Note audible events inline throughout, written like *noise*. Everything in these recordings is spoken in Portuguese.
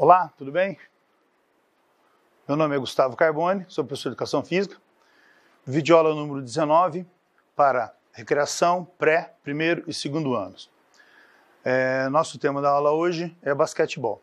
Olá, tudo bem? Meu nome é Gustavo Carbone, sou professor de Educação Física, videoaula número 19 para recreação pré, primeiro e segundo anos. É, nosso tema da aula hoje é basquetebol.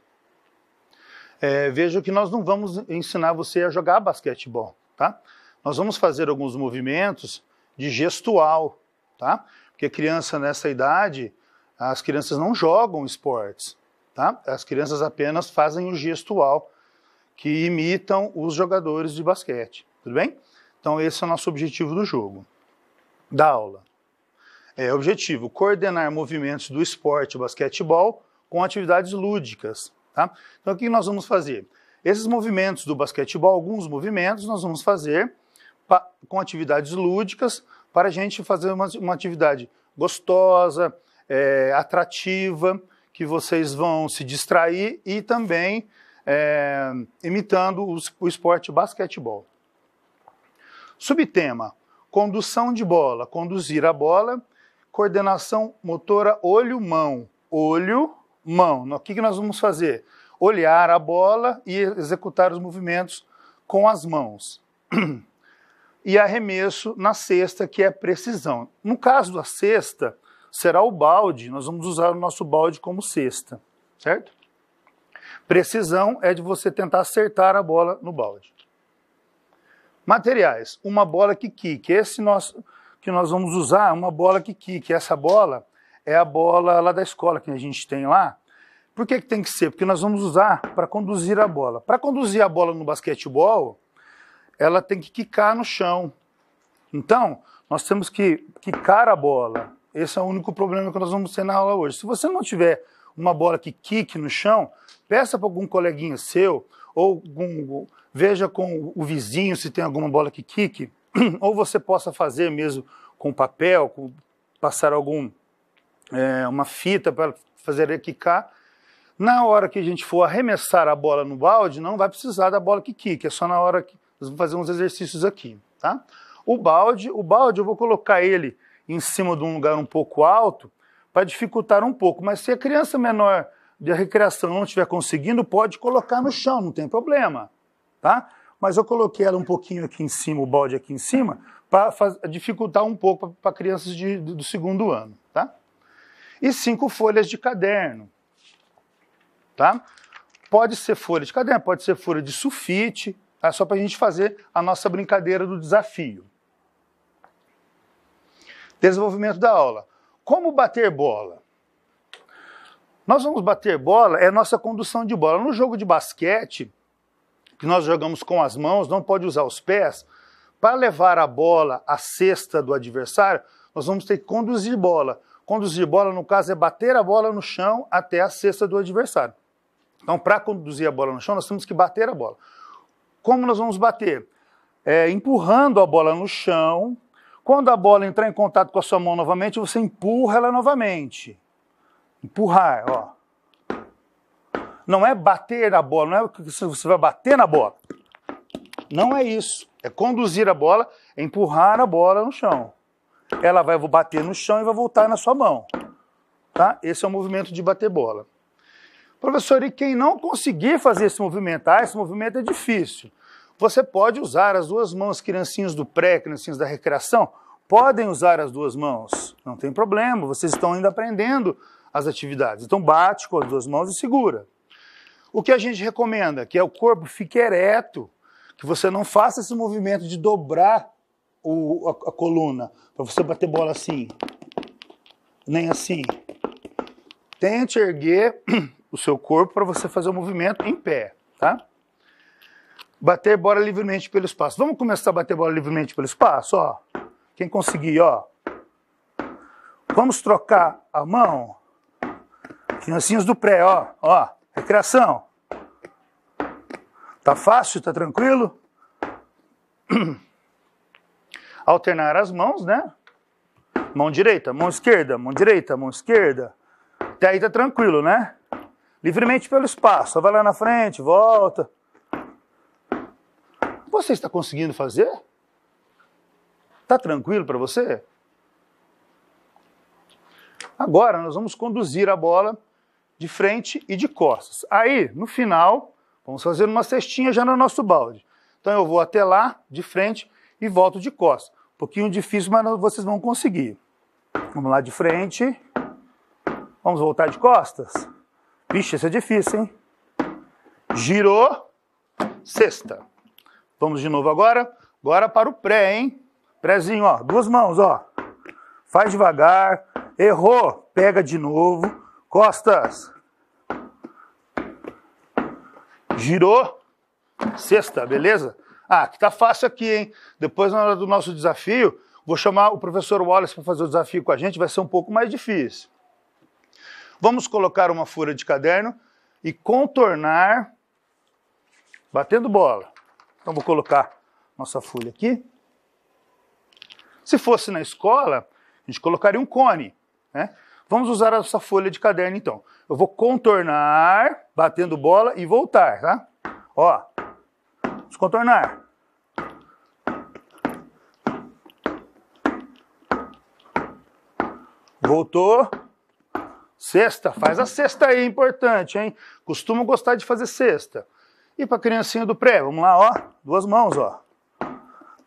É, veja que nós não vamos ensinar você a jogar basquetebol, tá? Nós vamos fazer alguns movimentos de gestual, tá? Porque a criança nessa idade, as crianças não jogam esportes, Tá? As crianças apenas fazem o gestual que imitam os jogadores de basquete, tudo bem? Então esse é o nosso objetivo do jogo, da aula. É objetivo coordenar movimentos do esporte basquetebol com atividades lúdicas, tá? Então o que nós vamos fazer? Esses movimentos do basquetebol, alguns movimentos nós vamos fazer com atividades lúdicas para a gente fazer uma, uma atividade gostosa, é, atrativa, que vocês vão se distrair e também é, imitando os, o esporte basquetebol. Subtema: condução de bola, conduzir a bola, coordenação motora olho-mão, olho-mão. O que, que nós vamos fazer? Olhar a bola e executar os movimentos com as mãos. *clears throat* e arremesso na cesta, que é precisão. No caso da cesta, será o balde, nós vamos usar o nosso balde como cesta, certo? Precisão é de você tentar acertar a bola no balde. Materiais, uma bola que kick, esse nosso, que nós vamos usar uma bola que kick, essa bola é a bola lá da escola que a gente tem lá, por que, que, tem que ser? Porque nós vamos usar para conduzir a bola. Para conduzir a bola no basquetebol, ela tem que quicar no chão. Então, nós temos que quicar a bola. Esse é o único problema que nós vamos ter na aula hoje. Se você não tiver uma bola que quique no chão, peça para algum coleguinha seu, ou algum, veja com o vizinho se tem alguma bola que quique, *clears throat* ou você possa fazer mesmo com papel, com, passar algum é, uma fita para fazer ele quicar. Na hora que a gente for arremessar a bola no balde, não vai precisar da bola que quique, é só na hora que nós vamos fazer uns exercícios aqui, tá? O balde, o balde eu vou colocar ele em cima de um lugar um pouco alto, para dificultar um pouco. Mas se a criança menor de recreação não estiver conseguindo, pode colocar no chão, não tem problema. Tá? Mas eu coloquei ela um pouquinho aqui em cima, o balde aqui em cima, para dificultar um pouco para crianças de, do segundo ano. Tá? E cinco folhas de caderno. Tá? Pode ser folha de caderno, pode ser folha de sulfite, tá? só para a gente fazer a nossa brincadeira do desafio. Desenvolvimento da aula. Como bater bola? Nós vamos bater bola, é nossa condução de bola. No jogo de basquete, que nós jogamos com as mãos, não pode usar os pés, para levar a bola à cesta do adversário, nós vamos ter que conduzir bola. Conduzir bola, no caso, é bater a bola no chão até a cesta do adversário. Então, para conduzir a bola no chão, nós temos que bater a bola. Como nós vamos bater? É, empurrando a bola no chão quando a bola entrar em contato com a sua mão novamente, você empurra ela novamente. Empurrar, ó. Não é bater na bola, não é que você vai bater na bola. Não é isso. É conduzir a bola, é empurrar a bola no chão. Ela vai bater no chão e vai voltar na sua mão. Tá? Esse é o movimento de bater bola. Professor, e quem não conseguir fazer esse movimento? Ah, esse movimento é difícil. Você pode usar as duas mãos, criancinhos do pré, criancinhos da recreação, podem usar as duas mãos, não tem problema, vocês estão ainda aprendendo as atividades. Então bate com as duas mãos e segura. O que a gente recomenda? Que é o corpo fique ereto, que você não faça esse movimento de dobrar o, a, a coluna, para você bater bola assim, nem assim. Tente erguer *clears throat* o seu corpo para você fazer o movimento em pé, tá? bater bola livremente pelo espaço. Vamos começar a bater bola livremente pelo espaço, ó. Quem conseguir, ó. Vamos trocar a mão. Criancinhas do pré, ó, ó. Recreação. Tá fácil, tá tranquilo? *clears throat* Alternar as mãos, né? Mão direita, mão esquerda, mão direita, mão esquerda. Até aí tá tranquilo, né? Livremente pelo espaço. Só vai lá na frente, volta. Você está conseguindo fazer? Está tranquilo para você? Agora nós vamos conduzir a bola de frente e de costas. Aí, no final, vamos fazer uma cestinha já no nosso balde. Então eu vou até lá, de frente, e volto de costas. Um pouquinho difícil, mas vocês vão conseguir. Vamos lá de frente. Vamos voltar de costas. Vixe, isso é difícil, hein? Girou. Sexta. Vamos de novo agora. Agora para o pré, hein? Prézinho, ó. Duas mãos, ó. Faz devagar. Errou. Pega de novo. Costas. Girou. Sexta, beleza? Ah, que tá fácil aqui, hein? Depois, na hora do nosso desafio, vou chamar o professor Wallace para fazer o desafio com a gente. Vai ser um pouco mais difícil. Vamos colocar uma fura de caderno e contornar batendo bola. Então vou colocar nossa folha aqui. Se fosse na escola, a gente colocaria um cone. Né? Vamos usar a nossa folha de caderno então. Eu vou contornar, batendo bola e voltar, tá? Ó, vamos contornar. Voltou. Sexta, faz a sexta aí, é importante, hein? Costumo gostar de fazer sexta. E para a criancinha do pré, vamos lá, ó, duas mãos, ó.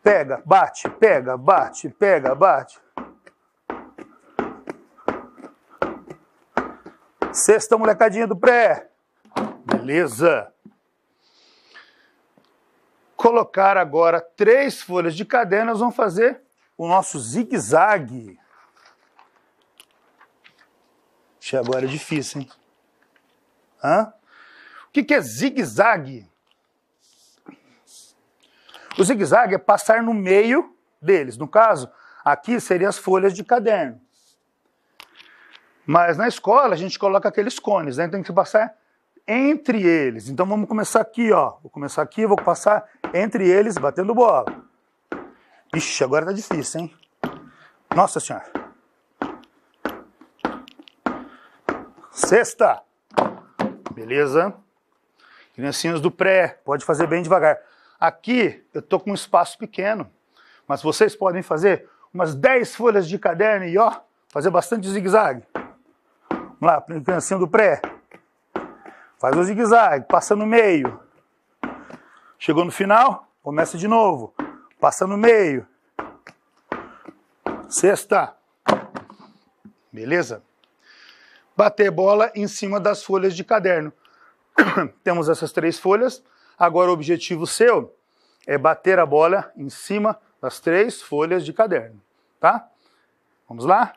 Pega, bate, pega, bate, pega, bate. Sexta molecadinha do pré. Beleza. Colocar agora três folhas de caderno, nós vamos fazer o nosso zigue-zague. Achei agora é difícil, hein? Hã? O que, que é zigue-zague? O zigue-zague é passar no meio deles. No caso, aqui seriam as folhas de caderno. Mas na escola a gente coloca aqueles cones, né? Então tem que passar entre eles. Então vamos começar aqui, ó. Vou começar aqui, vou passar entre eles, batendo bola. Ixi, agora tá difícil, hein? Nossa senhora. Sexta. Beleza. Criancinhas do pré, pode fazer bem devagar. Aqui eu estou com um espaço pequeno, mas vocês podem fazer umas 10 folhas de caderno e ó, fazer bastante zigue-zague. Vamos lá, criancinha do pré. Faz o zigue-zague, passa no meio. Chegou no final, começa de novo. Passa no meio. Sexta. Beleza? Bater bola em cima das folhas de caderno. *coughs* Temos essas três folhas. Agora o objetivo seu é bater a bola em cima das três folhas de caderno, tá? Vamos lá?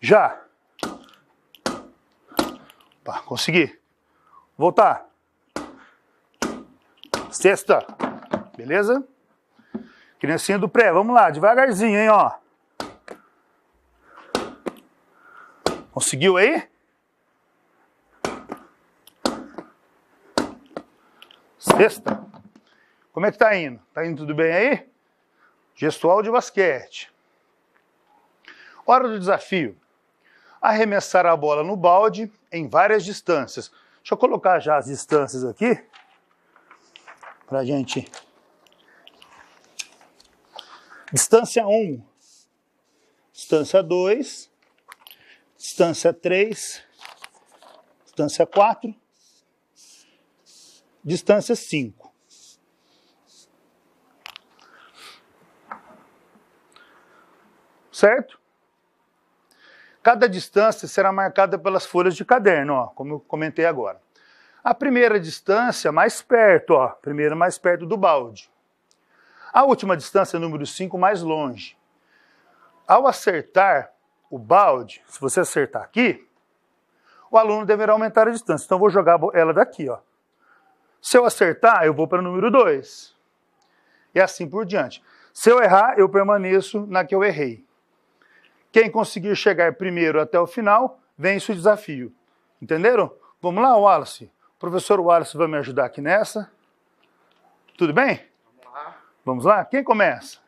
Já. Opa, consegui. Voltar. Sexta. Beleza? Criancinha do pré, vamos lá, devagarzinho, hein, ó. Conseguiu aí? Sexta. Como é que tá indo? Tá indo tudo bem aí? Gestual de basquete. Hora do desafio. Arremessar a bola no balde em várias distâncias. Deixa eu colocar já as distâncias aqui para gente. Distância 1, distância 2, distância 3, distância 4 distância 5. Certo? Cada distância será marcada pelas folhas de caderno, ó, como eu comentei agora. A primeira distância mais perto, ó, primeira mais perto do balde. A última distância, número 5, mais longe. Ao acertar o balde, se você acertar aqui, o aluno deverá aumentar a distância. Então, eu vou jogar ela daqui, ó. Se eu acertar, eu vou para o número 2. E assim por diante. Se eu errar, eu permaneço na que eu errei. Quem conseguir chegar primeiro até o final, vence o desafio. Entenderam? Vamos lá, Wallace. O professor Wallace vai me ajudar aqui nessa. Tudo bem? Vamos lá. Vamos lá? Quem começa?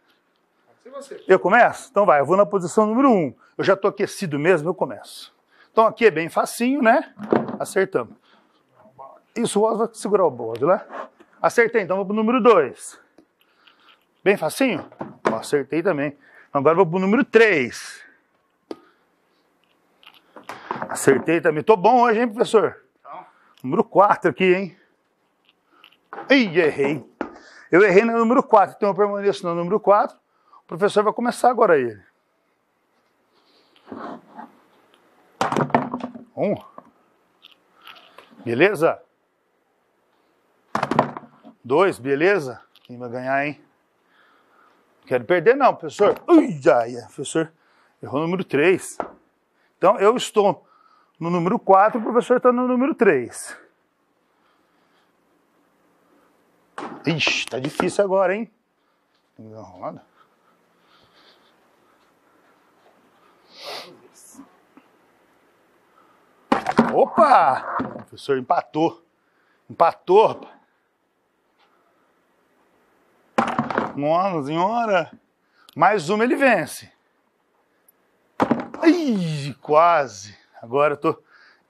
Você. Eu começo? Então vai, eu vou na posição número 1. Um. Eu já estou aquecido mesmo, eu começo. Então aqui é bem facinho, né? Acertamos. Isso o Oz vai segurar o bode, né? Acertei, então vou pro número 2. Bem facinho? acertei também. Agora vou pro número 3. Acertei também. Tô bom hoje, hein, professor? Então. Número 4 aqui, hein? Ih, errei. Eu errei no número 4, então eu permaneço no número 4. O professor vai começar agora ele. Um. Beleza? Dois, beleza? Quem vai ganhar, hein? Não quero perder não, professor. Ui, ai, professor errou o número 3. Então, eu estou no número 4, o professor está no número 3. Ixi, tá difícil agora, hein? Vamos dar uma rolada. Opa! O professor empatou. Empatou, rapaz. Nossa senhora! Mais uma ele vence. Ai, quase. Agora eu tô.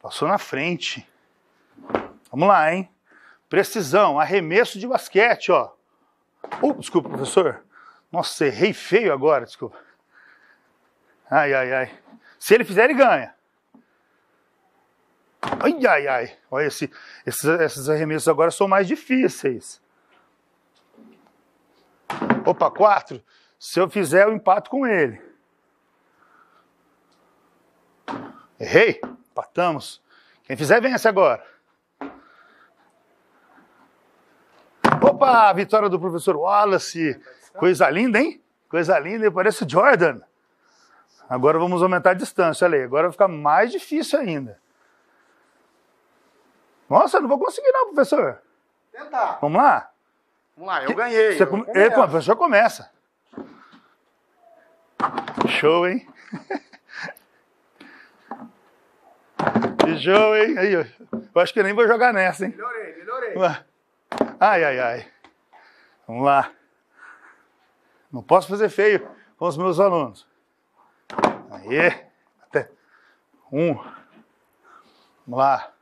Passou na frente. Vamos lá, hein? Precisão, arremesso de basquete, ó. Oh, desculpa, professor. Nossa, errei feio agora, desculpa. Ai, ai, ai. Se ele fizer, ele ganha. Ai, ai, ai. Olha, esse, esses, esses arremessos agora são mais difíceis. Opa, quatro. Se eu fizer, eu empato com ele. Errei. Empatamos. Quem fizer, vence agora. Opa, vitória do professor Wallace. Coisa linda, hein? Coisa linda. Parece o Jordan. Agora vamos aumentar a distância. Olha aí. Agora vai ficar mais difícil ainda. Nossa, não vou conseguir não, professor. Tentar. Vamos lá? Vamos lá, eu ganhei. Você eu come... É, Ele, começa. Show, hein? *laughs* Que show, hein? Aí, eu acho que eu nem vou jogar nessa, hein? Melhorei, melhorei. Ai, ai, ai. Vamos lá. Não posso fazer feio com os meus alunos. Aí. Até. Um. Vamos lá.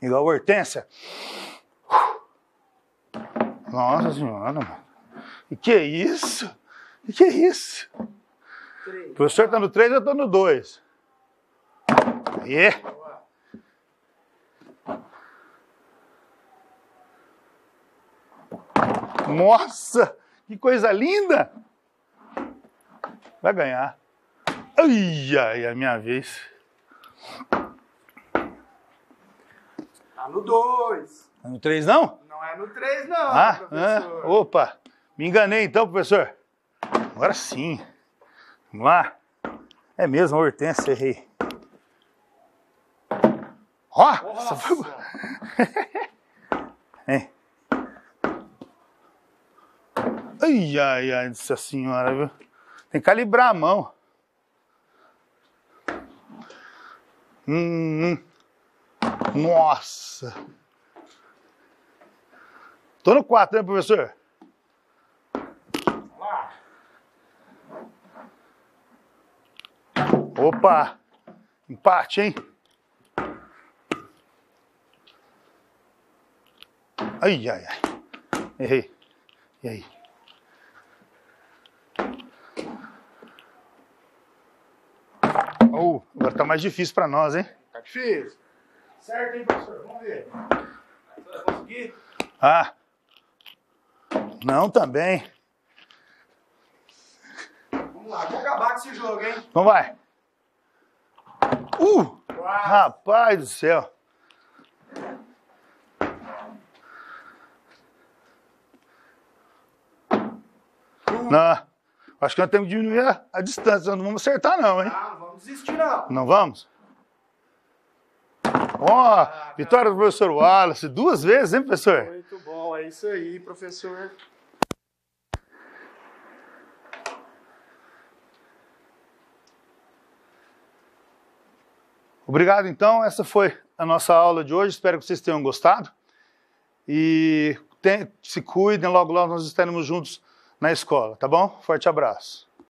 Igual a Hortência. Nossa senhora, mano. E que isso? E que isso? O professor tá no 3, eu tô no 2. Aê! Nossa, que coisa linda! Vai ganhar. Ai, ai, a minha vez. Tá no 2. É no 3 não? Não é no 3 não, ah, professor. Ah, opa, me enganei então, professor. Agora sim. Vamos lá. É mesmo, a Hortência, errei. Ó, oh, só foi... *laughs* hein? Ai, ai, ai, nossa senhora, viu? Tem que calibrar a mão. Hum, hum. nossa. Tô no 4, né, professor? Lá. Opa! Empate, hein? Ai, ai, ai. Errei. E aí? Oh, agora tá mais difícil pra nós, hein? Tá difícil. Certo, hein, professor? Vamos ver. Você vai conseguir? Ah! Não, também. Vamos lá, vamos acabar com esse jogo, hein? Vamos então vai. Uh! Rapaz do céu. Não. Acho que nós temos que diminuir a, a distância. Nós não vamos acertar, não, hein? Ah, não vamos desistir, não. Não vamos? Ó, oh, vitória do professor Wallace. Duas vezes, hein, professor? Muito bom, é isso aí, professor. Obrigado, então. Essa foi a nossa aula de hoje. Espero que vocês tenham gostado. E se cuidem, logo, logo nós estaremos juntos na escola, tá bom? Forte abraço.